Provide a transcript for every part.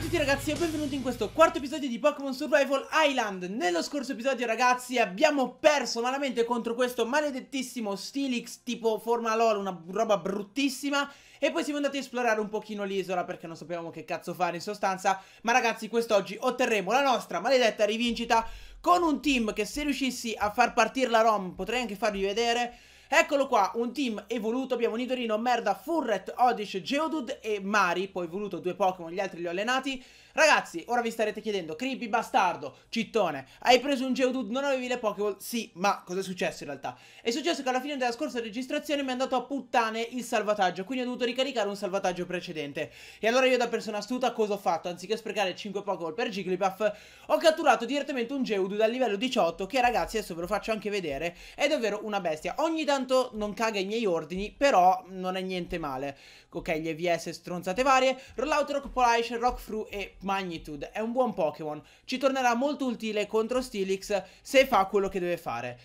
a tutti ragazzi e benvenuti in questo quarto episodio di Pokémon Survival Island Nello scorso episodio ragazzi abbiamo perso malamente contro questo maledettissimo Stilix tipo forma LOL, una roba bruttissima e poi siamo andati a esplorare un pochino l'isola perché non sapevamo che cazzo fare in sostanza Ma ragazzi quest'oggi otterremo la nostra maledetta rivincita con un team che se riuscissi a far partire la ROM potrei anche farvi vedere Eccolo qua, un team evoluto, abbiamo Nidorino, Merda, Furret, Odish, Geodude e Mari, poi evoluto due Pokémon, gli altri li ho allenati. Ragazzi, ora vi starete chiedendo, Creepy bastardo, cittone, hai preso un Geodude, non avevi le Pokéball? Sì, ma cosa è successo in realtà? È successo che alla fine della scorsa registrazione mi è andato a puttane il salvataggio, quindi ho dovuto ricaricare un salvataggio precedente. E allora io da persona astuta cosa ho fatto? Anziché sprecare 5 Pokéball per Jigglypuff, ho catturato direttamente un Geodude al livello 18, che ragazzi adesso ve lo faccio anche vedere, è davvero una bestia. Ogni tanto non caga i miei ordini, però non è niente male. Ok, gli EVS stronzate varie, Rollout, Rock Polish, Rock Fru e... Magnitude è un buon Pokémon, ci tornerà molto utile contro Stilix se fa quello che deve fare.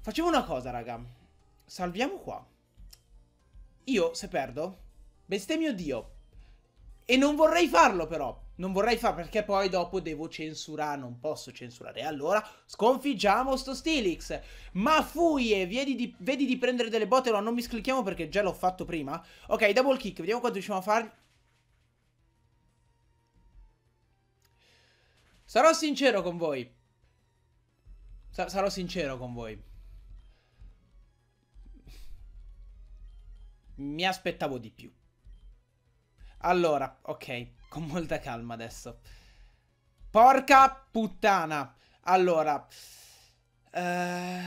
Facciamo una cosa, raga. Salviamo qua. Io, se perdo, bestemmio Dio. E non vorrei farlo, però. Non vorrei farlo perché poi dopo devo censurare, non posso censurare. Allora sconfiggiamo sto Stilix. Ma fuie, vedi di, vedi di prendere delle botte, no, non mi sclicchiamo perché già l'ho fatto prima. Ok, double kick, vediamo quanto riusciamo a fare. Sarò sincero con voi. Sa sarò sincero con voi. Mi aspettavo di più. Allora, ok, con molta calma adesso. Porca puttana. Allora, eh,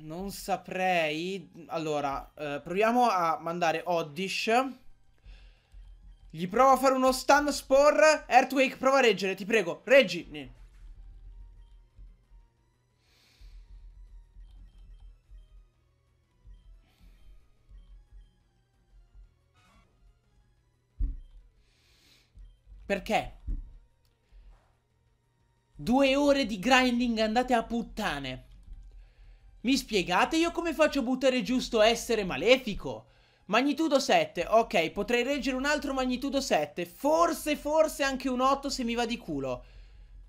non saprei. Allora, eh, proviamo a mandare Oddish gli provo a fare uno stun spore. Earthquake, prova a reggere, ti prego. Reggi. Perché? Due ore di grinding andate a puttane. Mi spiegate io come faccio a buttare giusto essere malefico? Magnitudo 7, ok, potrei reggere un altro magnitudo 7 Forse, forse anche un 8 se mi va di culo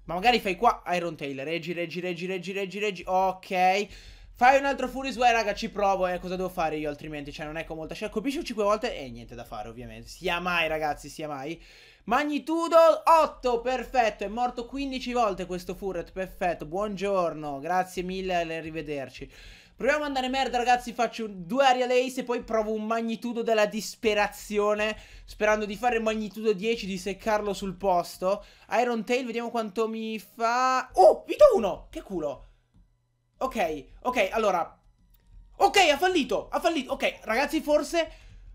Ma magari fai qua Iron Tail, reggi, reggi, reggi, reggi, reggi, reggi Ok Fai un altro Furious Way, raga, ci provo eh, Cosa devo fare io altrimenti? Cioè, non è con molta scelta Colpisci 5 volte e eh, niente da fare, ovviamente Sia mai, ragazzi, sia mai Magnitudo 8, perfetto È morto 15 volte questo Furret, perfetto Buongiorno, grazie mille, arrivederci Proviamo a andare merda ragazzi, faccio due aria lace e poi provo un magnitudo della disperazione Sperando di fare magnitudo 10, di seccarlo sul posto Iron Tail, vediamo quanto mi fa... Oh, vita 1! Che culo! Ok, ok, allora... Ok, ha fallito, ha fallito Ok, ragazzi, forse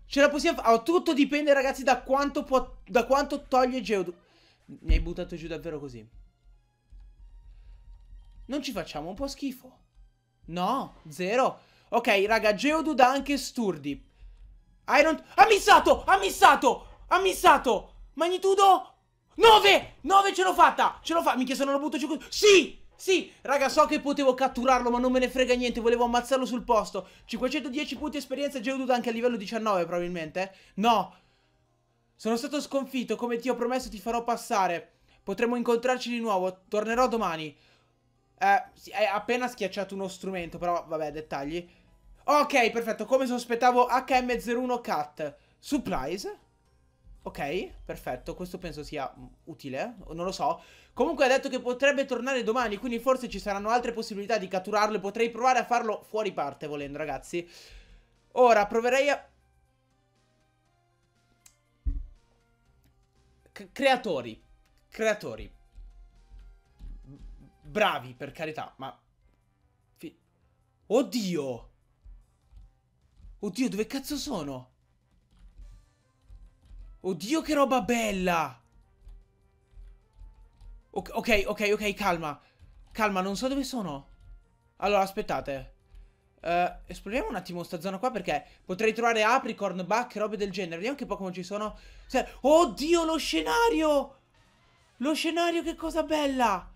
ce la possiamo fare oh, Tutto dipende ragazzi da quanto, può... da quanto toglie Geodude Mi hai buttato giù davvero così Non ci facciamo un po' schifo No, zero. Ok, raga, Geodude ha anche Sturdi. Iron... Ha missato! Ha missato! Ha missato! Magnitudo... 9! 9 ce l'ho fatta! Ce l'ho fatta! Minchia, se non lo butto Sì! Sì, raga, so che potevo catturarlo, ma non me ne frega niente, volevo ammazzarlo sul posto. 510 punti esperienza Geodude anche a livello 19, probabilmente. No. Sono stato sconfitto, come ti ho promesso ti farò passare. Potremo incontrarci di nuovo, tornerò domani. Eh, è appena schiacciato uno strumento, però vabbè, dettagli. Ok, perfetto, come sospettavo HM01 Cat. Supplies. Ok, perfetto, questo penso sia mm, utile, eh, non lo so. Comunque ha detto che potrebbe tornare domani, quindi forse ci saranno altre possibilità di catturarlo e potrei provare a farlo fuori parte volendo, ragazzi. Ora, proverei a... C creatori. Creatori. Bravi, per carità, ma... Fi... Oddio! Oddio, dove cazzo sono? Oddio, che roba bella! O ok, ok, ok, calma. Calma, non so dove sono. Allora, aspettate. Uh, esploriamo un attimo sta zona qua perché potrei trovare apricorn, buck, robe del genere. Vediamo che Pokémon ci sono. Oddio, lo scenario! Lo scenario, che cosa bella!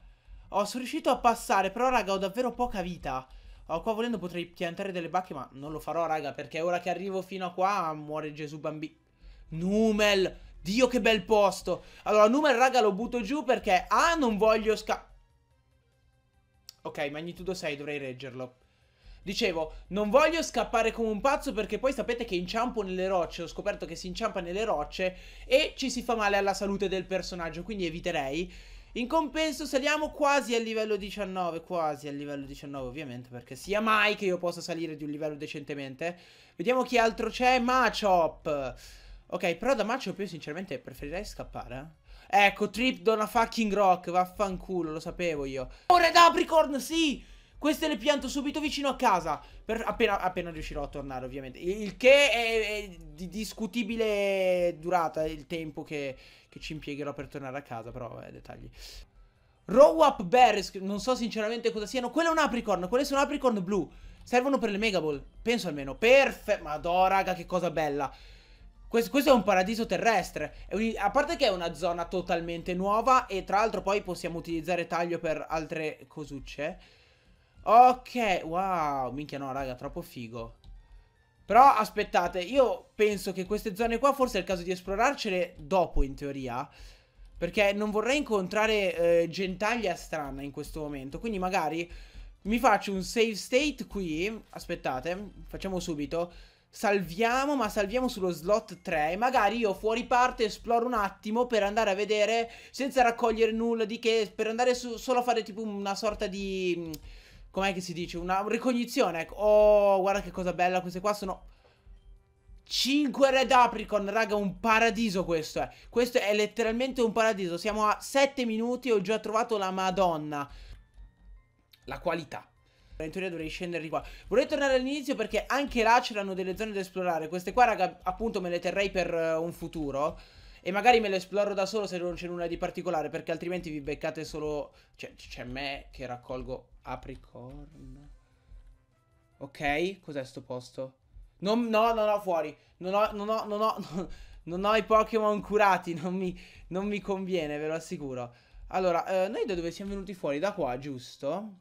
Oh, sono riuscito a passare, però raga ho davvero poca vita. Oh, qua volendo potrei piantare delle bacche, ma non lo farò raga, perché ora che arrivo fino a qua muore Gesù bambino. Numel! Dio che bel posto! Allora, Numel raga lo butto giù perché Ah, non voglio sca... Ok, magnitudo 6, dovrei reggerlo. Dicevo, non voglio scappare come un pazzo perché poi sapete che inciampo nelle rocce, ho scoperto che si inciampa nelle rocce e ci si fa male alla salute del personaggio, quindi eviterei. In compenso saliamo quasi al livello 19, quasi al livello 19 ovviamente, perché sia mai che io possa salire di un livello decentemente. Vediamo chi altro c'è, Machop. Ok, però da Machop io sinceramente preferirei scappare. Eh. Ecco, Trip dona fucking rock, vaffanculo, lo sapevo io. Oh, Red sì! Queste le pianto subito vicino a casa. Appena, appena, riuscirò a tornare, ovviamente. Il che è, è di discutibile durata, il tempo che, che, ci impiegherò per tornare a casa, però vabbè, dettagli. Row up bears, non so sinceramente cosa siano. Quello è un apricorn, quelle sono apricorn blu. Servono per le megaball. penso almeno. Perfetto, madò raga, che cosa bella. Questo, questo, è un paradiso terrestre. Un, a parte che è una zona totalmente nuova e tra l'altro poi possiamo utilizzare taglio per altre cosucce. Ok, wow, minchia no raga, troppo figo Però aspettate, io penso che queste zone qua forse è il caso di esplorarcele dopo in teoria Perché non vorrei incontrare eh, gentaglia strana in questo momento Quindi magari mi faccio un save state qui Aspettate, facciamo subito Salviamo, ma salviamo sullo slot 3 e magari io fuori parte esploro un attimo per andare a vedere senza raccogliere nulla di che, per andare su, solo a fare tipo una sorta di com'è che si dice? Una ricognizione. Ecco, oh, guarda che cosa bella. Queste qua sono... 5 red apricon, raga, un paradiso questo è. Eh. Questo è letteralmente un paradiso. Siamo a 7 minuti e ho già trovato la madonna. La qualità. In teoria dovrei scendere di qua. Vorrei tornare all'inizio perché anche là c'erano delle zone da esplorare. Queste qua, raga, appunto me le terrei per uh, un futuro. E magari me le esploro da solo se non c'è nulla di particolare perché altrimenti vi beccate solo... Cioè, c'è me che raccolgo Apricorn. Ok, cos'è sto posto? Non, no, no, no, fuori. Non ho, non ho, non ho, non ho i Pokémon curati. Non mi, non mi, conviene, ve lo assicuro. Allora, eh, noi da dove siamo venuti fuori? Da qua, giusto?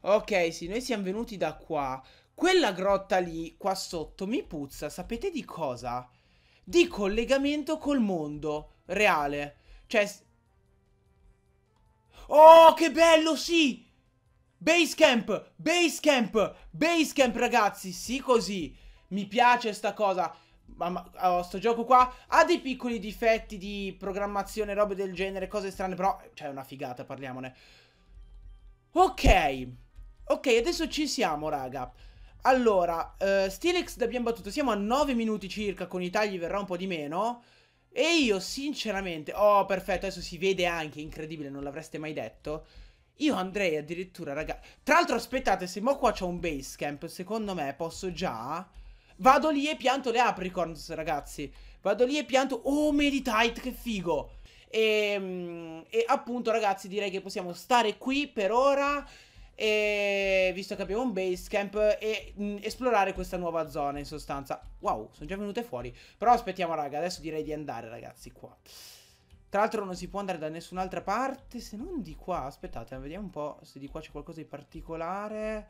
Ok, sì, noi siamo venuti da qua. Quella grotta lì, qua sotto, mi puzza, sapete di cosa? Di collegamento col mondo reale. Cioè... Oh, che bello, sì! Basecamp, Basecamp, Basecamp ragazzi, sì così, mi piace sta cosa ma, oh, sto gioco qua ha dei piccoli difetti di programmazione, robe del genere, cose strane, però cioè è una figata, parliamone. Ok. Ok, adesso ci siamo, raga. Allora, uh, Stilex l'abbiamo battuto, siamo a 9 minuti circa, con i tagli verrà un po' di meno. E io, sinceramente... Oh, perfetto, adesso si vede anche, incredibile, non l'avreste mai detto. Io andrei addirittura, raga. Tra l'altro, aspettate, se mo qua c'è un base camp, secondo me posso già. Vado lì e pianto le apricorns, ragazzi. Vado lì e pianto. Oh, Meditite, che figo! E, ehm, e appunto, ragazzi, direi che possiamo stare qui per ora. E visto che abbiamo un base camp e mh, mm, esplorare questa nuova zona in sostanza. Wow, sono già venute fuori. Però aspettiamo, raga, adesso direi di andare, ragazzi, qua. Tra l'altro non si può andare da nessun'altra parte se non di qua. Aspettate, vediamo un po' se di qua c'è qualcosa di particolare.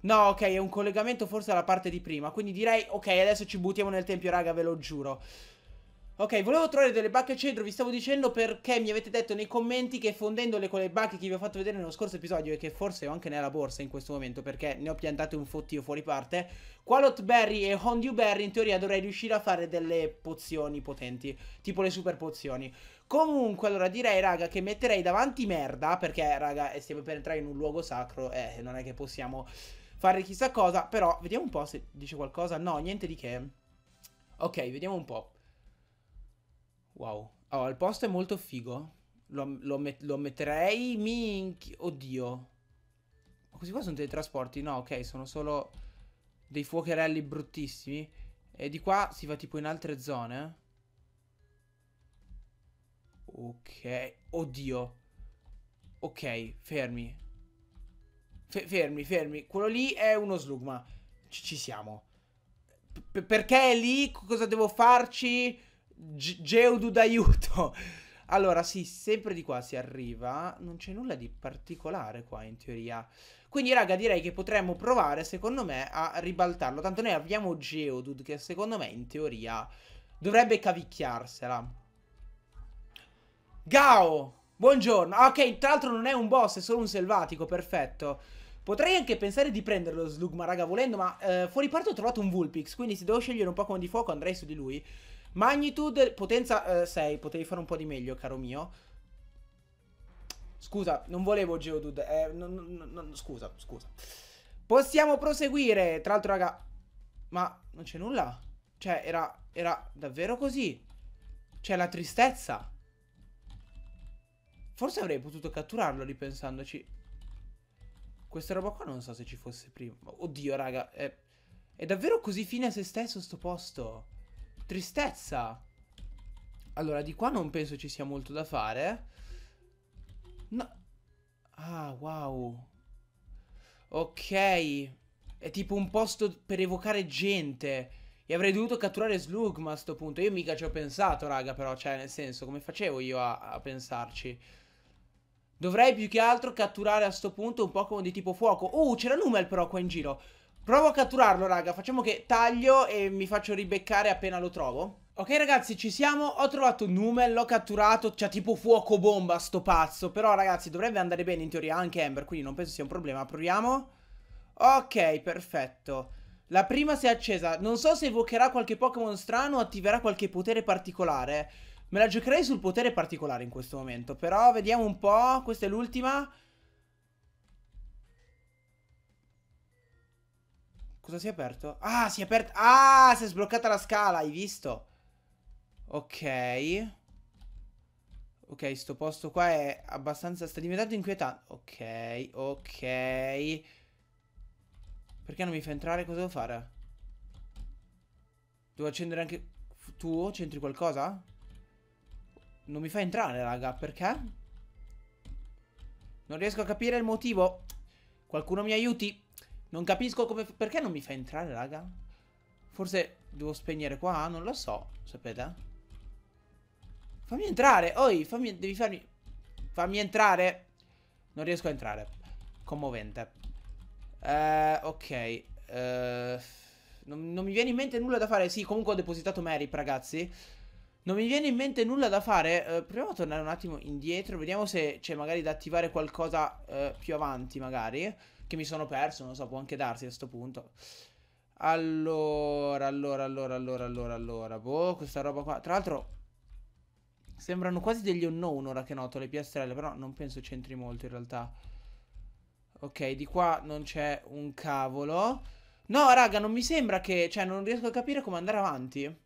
No, ok, è un collegamento forse alla parte di prima. Quindi direi, ok, adesso ci buttiamo nel tempio, raga, ve lo giuro. Ok, volevo trovare delle bacche centro, vi stavo dicendo perché mi avete detto nei commenti che fondendole con le bacche che vi ho fatto vedere nello scorso episodio e che forse ho anche nella borsa in questo momento perché ne ho piantate un fottio fuori parte, Qualot Berry e Hondew Berry in teoria dovrei riuscire a fare delle pozioni potenti, tipo le super pozioni. Comunque, allora direi, raga, che metterei davanti merda perché, raga, eh, stiamo per entrare in un luogo sacro e eh, non è che possiamo fare chissà cosa, però vediamo un po' se dice qualcosa. No, niente di che. Ok, vediamo un po'. Wow. Allora, il posto è molto figo. Lo, lo, met- lo metterei. Minchia. Oddio. Ma questi qua sono teletrasporti? No, ok, sono solo dei fuocherelli bruttissimi. E di qua si va tipo in altre zone. Ok. Oddio. Ok, fermi. Fe- fermi, fermi. Quello lì è uno slugma. C- ci siamo. P- perché è lì? Cosa devo farci? G- Geodu d'aiuto. Allora, sì, sempre di qua si arriva. Non c'è nulla di particolare qua, in teoria. Quindi, raga, direi che potremmo provare, secondo me, a ribaltarlo. Tanto noi abbiamo Geodude, che secondo me, in teoria, dovrebbe cavicchiarsela. Gao! Buongiorno. Ah, ok, tra l'altro non è un boss, è solo un selvatico, perfetto. Potrei anche pensare di prenderlo Slugma, raga, volendo, ma eh, fuori parte ho trovato un Vulpix, quindi se devo scegliere un Pokémon di fuoco andrei su di lui. Magnitude, potenza eh, 6, potevi fare un po' di meglio, caro mio. Scusa, non volevo Geodude, eh, non, non, non, scusa, scusa. Possiamo proseguire, tra l'altro raga, ma non c'è nulla? Cioè, era, era davvero così? C'è la tristezza. Forse avrei potuto catturarlo ripensandoci. Questa roba qua non so se ci fosse prima. Oddio, raga. È, è davvero così fine a se stesso sto posto. Tristezza. Allora, di qua non penso ci sia molto da fare. No. Ah, wow. Ok. È tipo un posto per evocare gente. E avrei dovuto catturare Slugma a sto punto. Io mica ci ho pensato, raga, però. Cioè, nel senso, come facevo io a, a pensarci? Dovrei più che altro catturare a sto punto un Pokémon di tipo fuoco. Oh, c'era Numel però qua in giro. Provo a catturarlo, raga. Facciamo che taglio e mi faccio ribeccare appena lo trovo. Ok ragazzi ci siamo, ho trovato Numen, l'ho catturato, c'ha tipo fuoco bomba sto pazzo Però ragazzi dovrebbe andare bene in teoria anche Ember. quindi non penso sia un problema, proviamo Ok, perfetto La prima si è accesa, non so se evocherà qualche Pokémon strano o attiverà qualche potere particolare Me la giocherei sul potere particolare in questo momento, però vediamo un po', questa è l'ultima Cosa si è aperto? Ah, si è aperto... Ah, si è sbloccata la scala, hai visto? Ok. Ok, sto posto qua è abbastanza... Sta diventando inquietante. Ok, ok. Perché non mi fa entrare? Cosa devo fare? Devo accendere anche... Tu? C'entri qualcosa? Non mi fa entrare, raga. Perché? Non riesco a capire il motivo. Qualcuno mi aiuti. Non capisco come... Perché non mi fa entrare, raga? Forse devo spegnere qua? Non lo so. Sapete? Fammi entrare. Oi, fammi... Devi farmi... Fammi entrare. Non riesco a entrare. Commovente. Eh, ok. Eh, non, non mi viene in mente nulla da fare. Sì, comunque ho depositato Merip, ragazzi. Non mi viene in mente nulla da fare. Eh, proviamo a tornare un attimo indietro. Vediamo se c'è magari da attivare qualcosa eh, più avanti, magari che mi sono perso, non lo so, può anche darsi a questo punto. Allora, allora, allora, allora, allora, allora, boh, questa roba qua. Tra l'altro sembrano quasi degli unknown ora che noto le piastrelle, però non penso c'entri molto in realtà. Ok, di qua non c'è un cavolo. No, raga, non mi sembra che... Cioè, non riesco a capire come andare avanti.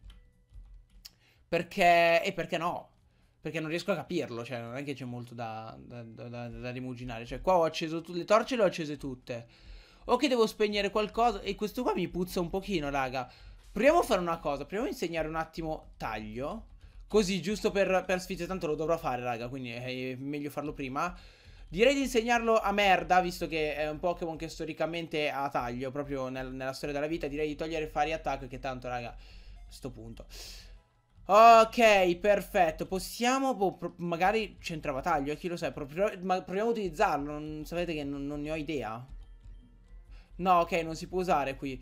Perché... E perché no? perché non riesco a capirlo, cioè non è che c'è molto da, da, da, da rimuginare, cioè qua ho acceso tutte le torce, le ho accese tutte, o che devo spegnere qualcosa, e questo qua mi puzza un pochino, raga, proviamo a fare una cosa, proviamo a insegnare un attimo taglio, così giusto per, per sfizio, tanto lo dovrò fare, raga, quindi eh, è meglio farlo prima, Direi di insegnarlo a merda, visto che è un Pokémon che storicamente ha taglio, proprio nel, nella storia della vita. Direi di togliere Fire Attack, che tanto, raga, sto punto. Ok, perfetto. Possiamo boh, pro- magari centrabataglio, eh, chi lo sa, ma proviamo a utilizzarlo. Non, sapete che non, non ne ho idea. No, ok, non si può usare qui.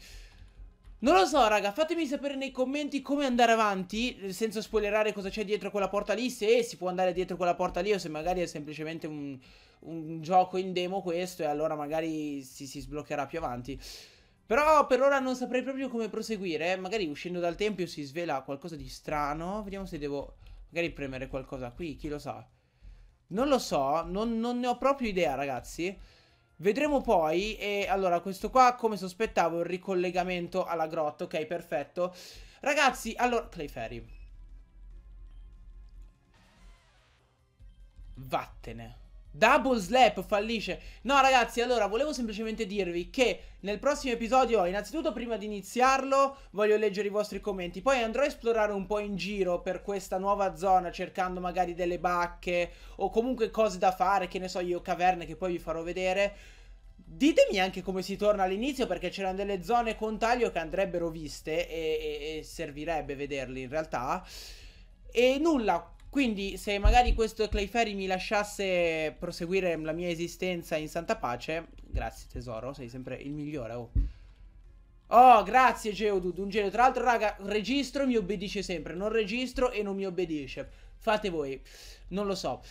Non lo so, raga, fatemi sapere nei commenti come andare avanti, senza spoilerare cosa c'è dietro quella porta lì, se si può andare dietro quella porta lì o se magari è semplicemente un, un gioco in demo questo e allora magari si, si sbloccherà più avanti. Però per ora non saprei proprio come proseguire. Magari uscendo dal tempio si svela qualcosa di strano. Vediamo se devo magari premere qualcosa qui, chi lo sa. Non lo so, non, non ne ho proprio idea ragazzi. Vedremo poi, e allora questo qua come sospettavo il ricollegamento alla grotta, ok perfetto Ragazzi, allora, Clay Ferry Vattene Double Slap fallisce. No, ragazzi, allora volevo semplicemente dirvi che nel prossimo episodio, innanzitutto prima di iniziarlo, voglio leggere i vostri commenti. Poi andrò a esplorare un po' in giro per questa nuova zona, cercando magari delle bacche o comunque cose da fare, che ne so io, caverne che poi vi farò vedere. Ditemi anche come si torna all'inizio perché c'erano delle zone con taglio che andrebbero viste e, e, e servirebbe vederle in realtà. E nulla, quindi, se magari questo Clayferry mi lasciasse proseguire la mia esistenza in santa pace, grazie tesoro, sei sempre il migliore. Oh, oh grazie Geodude, un genio. Tra l'altro, raga, registro e mi obbedisce sempre, non registro e non mi obbedisce. Fate voi, non lo so.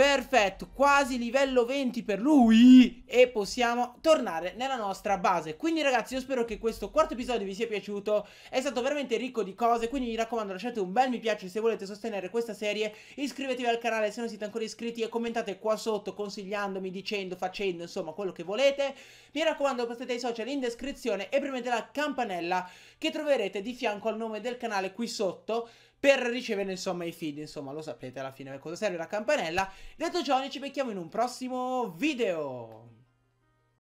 Perfetto, quasi livello 20 per lui e possiamo tornare nella nostra base. Quindi ragazzi io spero che questo quarto episodio vi sia piaciuto, è stato veramente ricco di cose, quindi mi raccomando lasciate un bel mi piace se volete sostenere questa serie, iscrivetevi al canale se non siete ancora iscritti e commentate qua sotto consigliandomi, dicendo, facendo, insomma quello che volete. Mi raccomando passate ai social in descrizione e premete la campanella che troverete di fianco al nome del canale qui sotto per ricevere insomma i feed, insomma lo sapete alla fine cosa serve la campanella. Detto ciò, noi ci becchiamo in un prossimo video!